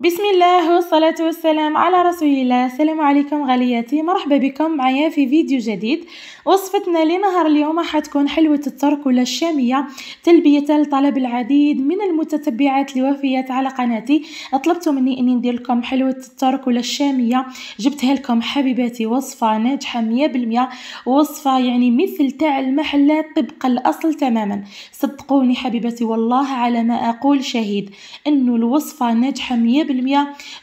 بسم الله والصلاة والسلام على رسول الله السلام عليكم غالياتي مرحبا بكم معايا في فيديو جديد وصفتنا لنهار اليوم حتكون حلوة التركلة الشامية تلبية لطلب العديد من المتتبعات الوفيات على قناتي طلبتوا مني اني ندير لكم حلوة التركلة الشامية جبتها لكم حبيباتي وصفة ناجحة 100% وصفة يعني مثل تاع المحلات طبق الاصل تماما صدقوني حبيباتي والله على ما اقول شهيد انه الوصفة ناجحة 100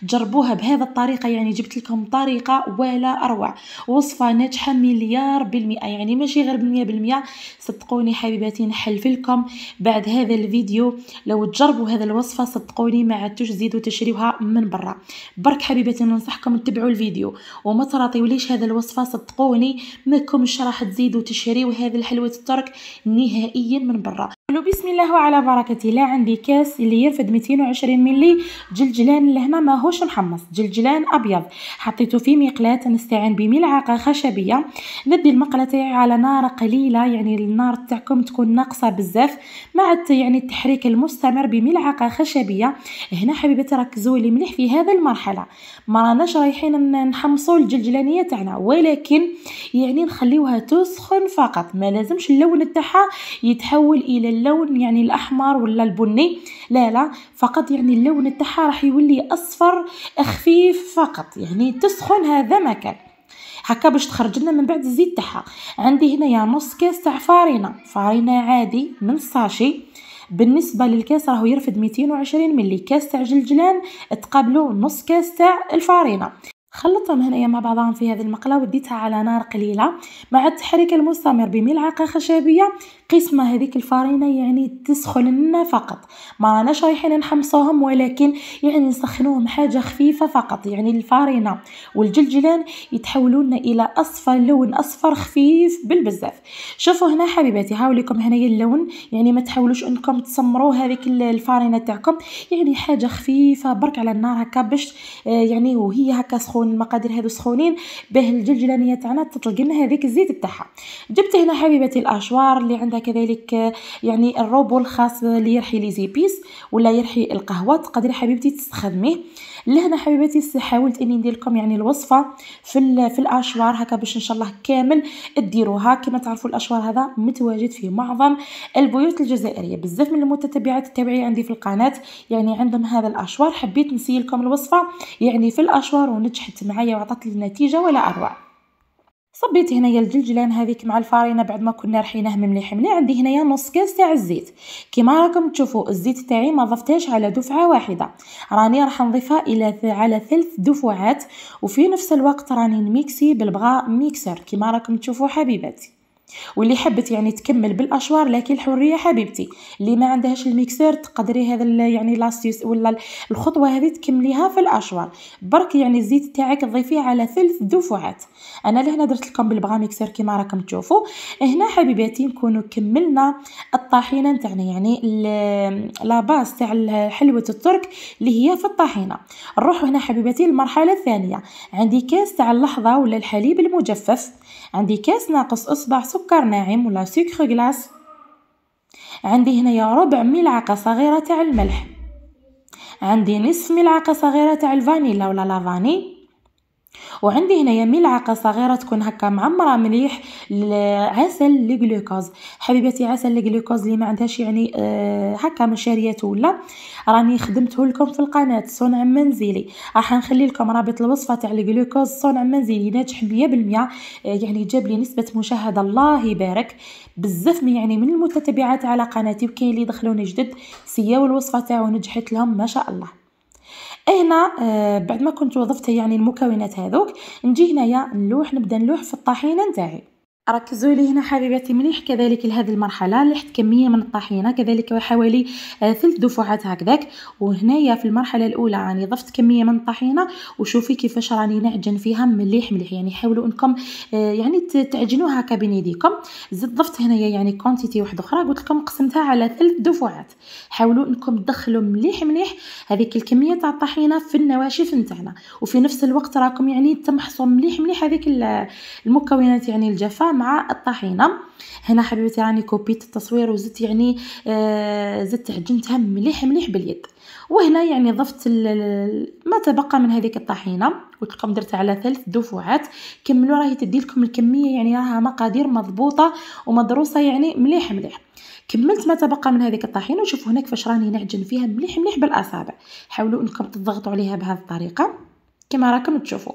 جربوها بهذا الطريقه يعني جبت لكم طريقه ولا اروع وصفه ناجحه مليار بالمئه يعني ماشي غير بالمئة بالمئة صدقوني حبيباتي نحلف لكم بعد هذا الفيديو لو تجربوا هذا الوصفه صدقوني ما عادتوش تزيدوا تشريوها من برا برك حبيباتي ننصحكم تتبعوا الفيديو وما تراطيوليش هذا الوصفه صدقوني ماكمش راح تزيدوا تشريو هذه الحلوه الترك نهائيا من برا كلوا بسم الله وعلى بركة الله عندي كاس اللي يرفد 220 ملي جلجلان لهنا ماهوش محمص جلجلان ابيض حطيته في مقلاة نستعين بملعقة خشبية ندي المقلة تاعي على نار قليلة يعني النار تاعكم تكون ناقصة بزاف مع يعني التحريك المستمر بملعقة خشبية هنا حبيبتي ركزوا لي مليح في هذا المرحلة ما راناش رايحين نحمصوا الجلجلانية تاعنا ولكن يعني نخليوها تسخن فقط ما لازمش اللون تاعها يتحول الى اللون يعني الاحمر ولا البني لا لا فقط يعني اللون تاعها راح يولي اصفر خفيف فقط يعني تسخن هذا ما كان هكا باش تخرج لنا من بعد الزيت تاعها عندي هنايا نص كاس تاع فارينه فارينه عادي من الساشي بالنسبه للكاس راهو يرفد 220 ملي كاس تاع جلجلان تقابلو نص كاس تاع الفارينه خلطتهم هنايا مع بعضهم في هذه المقله وديتها على نار قليله مع التحريك المستمر بملعقه خشبيه قسمة هذيك الفارينة يعني تسخن لنا فقط ما راناش رايحين نحمصوهم ولكن يعني نسخنوهم حاجة خفيفة فقط يعني الفارينة والجلجلان يتحولوا لنا الى اصفر لون اصفر خفيف بالبزاف شوفوا هنا حبيباتي هاوليكم هنايا اللون يعني ما تحاولوش انكم تسمروا هذيك الفارينة تاعكم يعني حاجة خفيفة برك على النار هكا باش آه، يعني وهي هكا سخون المقادير هذو سخونين باه الجلجلانية تاعنا تطلق لنا هذيك الزيت تاعها جبت هنا حبيباتي الاشوار اللي عندها كذلك يعني الروبو الخاص اللي يرحي لي زيبيس ولا يرحي القهوه تقدري حبيبتي تستخدميه لهنا حبيباتي حاولت اني ندير لكم يعني الوصفه في في الاشوار هكا باش ان شاء الله كامل ديروها كما تعرفوا الاشوار هذا متواجد في معظم البيوت الجزائريه بزاف من المتتبعات التابعين عندي في القناه يعني عندهم هذا الاشوار حبيت نسيلكم الوصفه يعني في الاشوار ونجحت معايا وعطت لي نتيجه ولا اروع صبيت هنايا الجلجلان هذيك مع الفرينه بعد ما كنا رحيناه مليح مليح عندي هنايا نص كاس تاع الزيت كيما راكم تشوفوا الزيت تاعي ما ضفتهاش على دفعه واحده راني راح نضيفها الى على ثلث دفعات وفي نفس الوقت راني نميكسي بالبغاء ميكسر كيما راكم تشوفوا حبيباتي واللي حبت يعني تكمل بالاشوار لكن الحريه حبيبتي اللي ما عندهاش الميكسور تقدري هذا يعني لاستيس ولا الخطوه هذه تكمليها في الاشوار برك يعني الزيت تاعك ضيفيه على ثلث دفعات انا لهنا درت لكم بالبغا ميكسور كما راكم تشوفوا هنا حبيباتي نكونوا كملنا الطحينه نتاعنا يعني لا باس تاع حلوه الترك اللي هي في الطحينه نروحوا هنا حبيباتي للمرحله الثانيه عندي كاس تاع اللحظه ولا الحليب المجفف عندي كاس ناقص اصبع سكر سكر ناعم ولا سكر غلاس عندي هنايا ربع ملعقة صغيرة تاع الملح عندي نصف ملعقة صغيرة تاع الفانيلا ولا لافاني وعندي هنايا ملعقه صغيره تكون هكا معمره مليح عسل الجلوكوز حبيباتي عسل الجلوكوز اللي ما عندهاش يعني آه هكا مشاريات ولا راني خدمته لكم في القناه صنع منزلي راح نخلي لكم رابط الوصفه تاع الجلوكوز صنع منزلي ناجح 100% آه، يعني جاب لي نسبه مشاهده الله يبارك بزاف يعني من المتتبعات على قناتي وكاين اللي دخلوني جدد سياو الوصفه تاعو نجحت لهم ما شاء الله هنا آه، بعد ما كنت وظفت يعني المكونات هذوك نجي هنايا نلوح نبدا نلوح في الطحينه نتاعي ركزوا لي هنا حبيباتي مليح كذلك لهذه المرحله لحت كميه من الطحينه كذلك حوالي آه، ثلث دفعات هكذاك وهنايا في المرحله الاولى راني يعني ضفت كميه من الطحينه وشوفي كيفاش راني نعجن فيها مليح مليح يعني حاولوا انكم آه، يعني تعجنوها هكا بين يديكم زدت ضفت هنايا يعني كونتيتي واحده اخرى قلت لكم قسمتها على ثلث دفعات حاولوا انكم تدخلوا مليح مليح هذيك الكميه تاع الطحينه في النواشف نتاعنا وفي نفس الوقت راكم يعني تمحصوا مليح مليح هذيك المكونات يعني الجافه مع الطحينه هنا حبيبتي راني كوبيت التصوير وزدت يعني آه، زدت عجنتها مليح مليح باليد وهنا يعني ضفت ما تبقى من هذيك الطحينه وتلقم درتها على ثلاث دفعات كملوا راهي تدي لكم الكميه يعني راها مقادير مضبوطه ومدروسه يعني مليح مليح كملت ما تبقى من هذيك الطحينه وشوفوا هناك فاش راني نعجن فيها مليح مليح بالاصابع حاولوا انكم تضغطوا عليها بهذه الطريقه كما راكم تشوفوا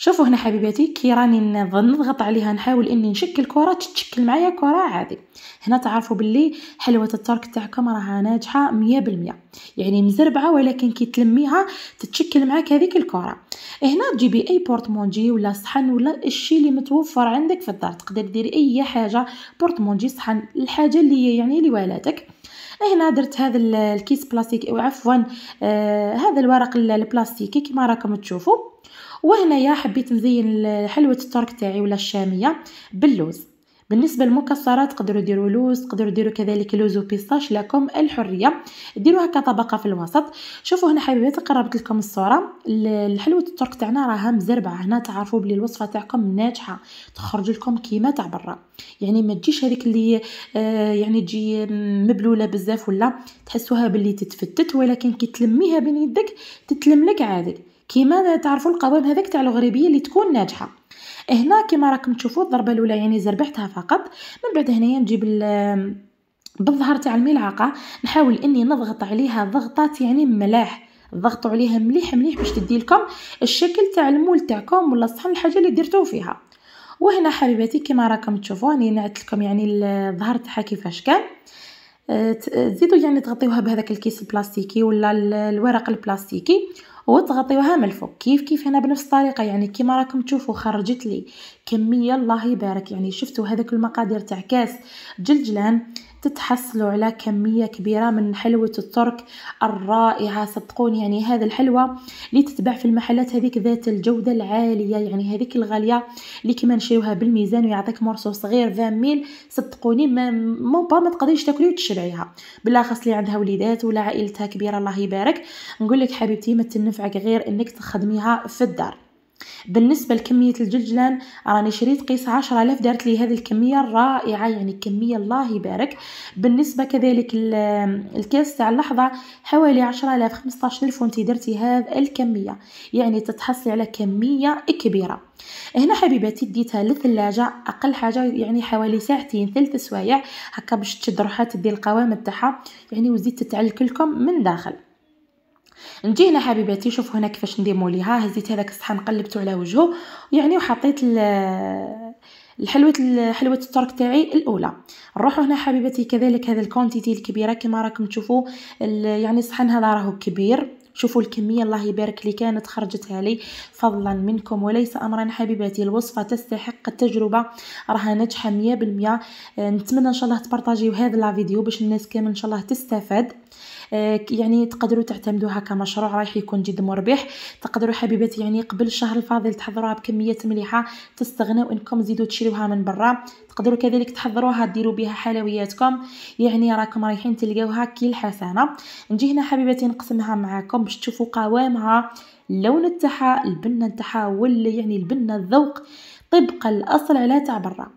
شوفوا هنا حبيباتي كي راني نضغط عليها نحاول اني نشكل كره تتشكل معايا كره عادي هنا تعرفوا باللي حلوه الترك تاعكم راها ناجحه 100% يعني مزربعه ولكن كي تلميها تتشكل معاك هذيك الكره هنا تجيبي اي بورتمونجي ولا صحن ولا الشيء اللي متوفر عندك في الدار تقدر ديري اي حاجه بورتمونجي صحن الحاجه اللي يعني لوالدك هنا إيه، درت هذا الكيس بلاستيك عفوا آه هذا الورق البلاستيكي كما راكم تشوفوا وهنايا حبيت نزين حلوه الترك تاعي ولا الشاميه باللوز بالنسبه للمكسرات تقدروا ديروا لوز تقدروا ديروا كذلك لوز وبيستاش لكم الحريه ديروها كطبقه في الوسط شوفوا هنا حبيبات قربت لكم الصوره الحلوه الترك تاعنا راها مزربعه هنا تعرفوا بلي الوصفه تاعكم ناجحه تخرج لكم كيما تاع برا يعني ما تجيش هذيك اللي آه، يعني تجي مبلوله بزاف ولا تحسوها بلي تتفتت ولكن كي تلميها بين يدك تتلملك عادي كيما تعرفوا القوام هذاك تاع الغريبيه اللي تكون ناجحه هنا كيما راكم تشوفوا الضربه الاولى يعني زربحتها فقط من بعد هنايا نجيب بالظهر تاع الملعقه نحاول اني نضغط عليها ضغطات يعني ملاح ضغطوا عليها مليح مليح باش تدي لكم الشكل تاع المول تاعكم ولا الصحن الحاجه اللي درتو فيها وهنا حبيباتي كيما راكم تشوفوا راني نعت لكم يعني الظهر تاعها كيفاش كان آه، آه، تزيدوا يعني تغطيوها بهذاك الكيس البلاستيكي ولا الورق البلاستيكي وتغطيوها من الفوق كيف كيف هنا بنفس الطريقه يعني كيما راكم تشوفوا خرجت لي كميه الله يبارك يعني شفتوا هذاك المقادير تاع كاس جلجلان تتحصلوا على كمية كبيرة من حلوة الترك الرائعة صدقوني يعني هذا الحلوى اللي تتباع في المحلات هذيك ذات الجودة العالية يعني هذيك الغالية اللي كما نشريوها بالميزان ويعطيك مرسو صغير فاميل صدقوني ما مو با ما تقدريش تاكلي وتشبعيها بالاخص اللي عندها وليدات ولا عائلتها كبيرة الله يبارك نقول لك حبيبتي ما تنفعك غير انك تخدميها في الدار بالنسبه لكميه الجلجلان راني شريت قيس 10000 دارت لي هذه الكميه الرائعه يعني كميه الله يبارك بالنسبه كذلك الكاس تاع اللحظه حوالي خمستاش ألف وانتي درتي هذا الكميه يعني تتحصلي على كميه كبيره هنا حبيباتي ديتها للثلاجه اقل حاجه يعني حوالي ساعتين ثلث سوايع هكا باش تشد روحها تدي القوام تاعها يعني وزيد تتعلك لكم من داخل نجي هنا حبيباتي شوفوا هنا كيفاش نديمو ليها هزيت هذاك الصحن قلبته على وجهه يعني وحطيت الحلوه حلوه الترك تاعي الاولى نروحوا هنا حبيباتي كذلك هذا الكونتيتي الكبيره كما راكم تشوفوا يعني الصحن هذا راهو كبير شوفوا الكميه الله يبارك لي كانت خرجت علي فضلا منكم وليس امرا حبيباتي الوصفه تستحق التجربه راها ناجحه 100% نتمنى ان شاء الله تبارطاجيو هذا فيديو باش الناس كامل ان شاء الله تستفاد آه، يعني تقدروا تعتمدوها كمشروع رايح يكون جد مربح تقدروا حبيبات يعني قبل الشهر الفاضل تحضروها بكميات مليحه تستغنوا انكم زيدوا تشريوها من برا تقدروا كذلك تحضروها ديروا بها حلوياتكم يعني راكم رايحين تلقاوها كي الحسنه نجي هنا حبيباتي نقسمها معاكم باش تشوفوا قوامها اللون تاعها البنه تاعها ولا يعني البنه الذوق طبق الاصل على تاع برا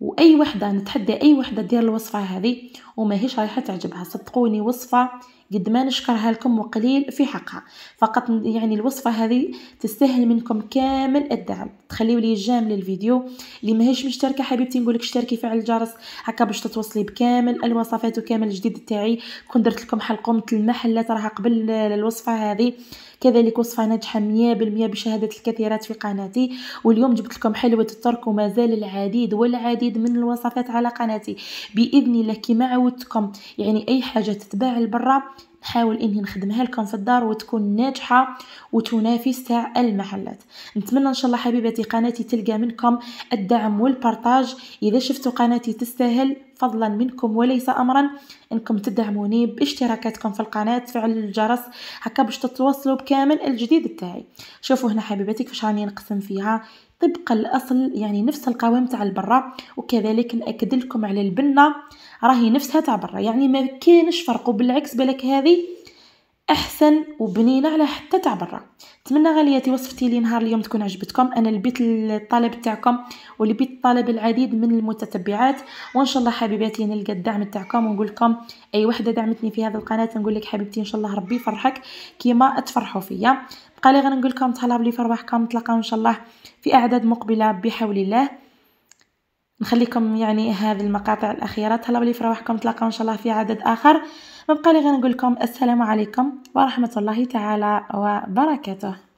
واي وحده نتحدى اي وحده دير الوصفه هذه وماهيش رايحه تعجبها صدقوني وصفه قد ما نشكرها لكم وقليل في حقها فقط يعني الوصفه هذه تستاهل منكم كامل الدعم تخليو لي جام للفيديو اللي ماهيش مشتركه حبيبتي نقول لك اشتركي فعل الجرس هكا باش تتوصلي بكامل الوصفات وكامل الجديد تاعي كون درت لكم حلقه مثل المحلات راها قبل الوصفه هذه كذلك وصفه ناجحه 100% بشهاده الكثيرات في قناتي واليوم جبت لكم حلوه الترك وما زال العديد والعديد من الوصفات على قناتي باذن الله كما عودتكم يعني اي حاجه تتباع لبرا نحاول اني نخدمها لكم في الدار وتكون ناجحه وتنافس تاع المحلات نتمنى ان شاء الله حبيباتي قناتي تلقى منكم الدعم والبرتاج اذا شفتوا قناتي تستاهل فضلا منكم وليس امرا انكم تدعموني باشتراكاتكم في القناه تفعل الجرس هكا باش تتواصلوا بكامل الجديد تاعي شوفوا هنا حبيباتي كيفاش راني نقسم فيها طبق الاصل يعني نفس القوام تاع البرا وكذلك ناكد لكم على البنه راهي نفسها تاع برا يعني ما كانش فرقوا بالعكس بالك هذه احسن وبنينه على حتى تاع برا نتمنى غالياتي وصفتي لي نهار اليوم تكون عجبتكم انا لبيت الطلب تاعكم ولبيت الطلب العديد من المتتبعات وان شاء الله حبيباتي نلقى الدعم تاعكم ونقول لكم اي وحده دعمتني في هذه القناه نقول لك حبيبتي ان شاء الله ربي يفرحك كيما تفرحوا فيا بقى لي غنقول لكم تهلاو بلي في رواحكم نتلاقاو ان شاء الله في اعداد مقبله بحول الله نخليكم يعني هذه المقاطع الاخيره تهلاو لي في رواحكم نتلاقاو ان شاء الله في عدد اخر ما لي غير نقول لكم السلام عليكم ورحمه الله تعالى وبركاته